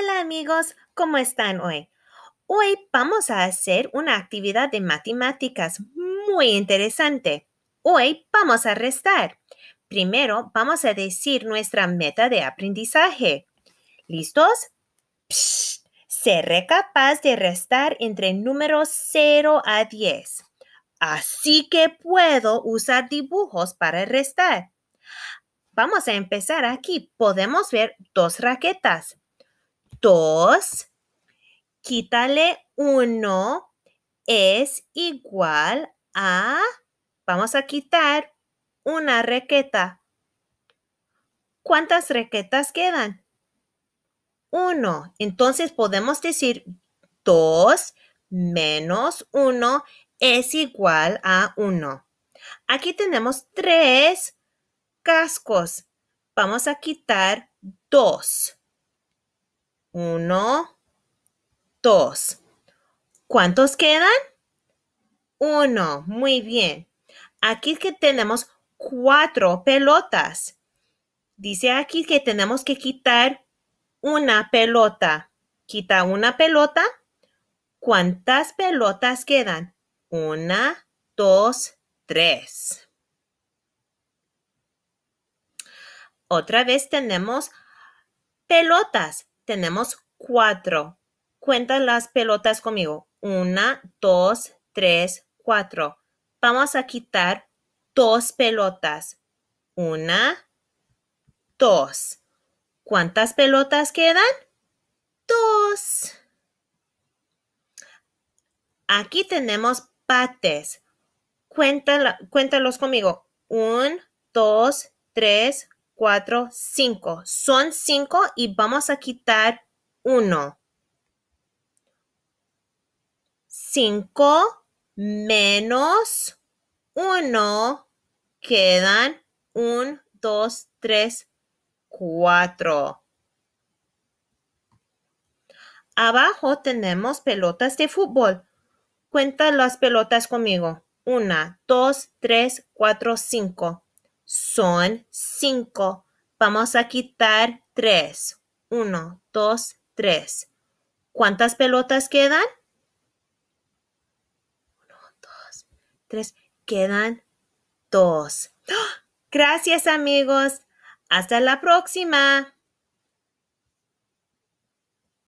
Hola amigos, ¿cómo están hoy? Hoy vamos a hacer una actividad de matemáticas muy interesante. Hoy vamos a restar. Primero vamos a decir nuestra meta de aprendizaje. ¿Listos? seré capaz de restar entre números 0 a 10. Así que puedo usar dibujos para restar. Vamos a empezar aquí. Podemos ver dos raquetas. 2, quítale 1, es igual a, vamos a quitar una requeta. ¿Cuántas requetas quedan? 1. Entonces podemos decir 2 menos 1 es igual a 1. Aquí tenemos 3 cascos. Vamos a quitar 2. Uno, dos. ¿Cuántos quedan? Uno. Muy bien. Aquí es que tenemos cuatro pelotas. Dice aquí que tenemos que quitar una pelota. Quita una pelota. ¿Cuántas pelotas quedan? Una, dos, tres. Otra vez tenemos pelotas tenemos cuatro. Cuenta las pelotas conmigo. Una, dos, tres, cuatro. Vamos a quitar dos pelotas. Una, dos. ¿Cuántas pelotas quedan? Dos. Aquí tenemos pates. cuéntalos conmigo. Un, dos, tres, 4, 5. Son 5 y vamos a quitar 1. 5 menos 1 quedan 1, 2, 3, 4. Abajo tenemos pelotas de fútbol. Cuenta las pelotas conmigo. 1, 2, 3, 4, 5 son cinco. Vamos a quitar tres. Uno, dos, tres. ¿Cuántas pelotas quedan? Uno, dos, tres. Quedan dos. ¡Ah! Gracias amigos. Hasta la próxima.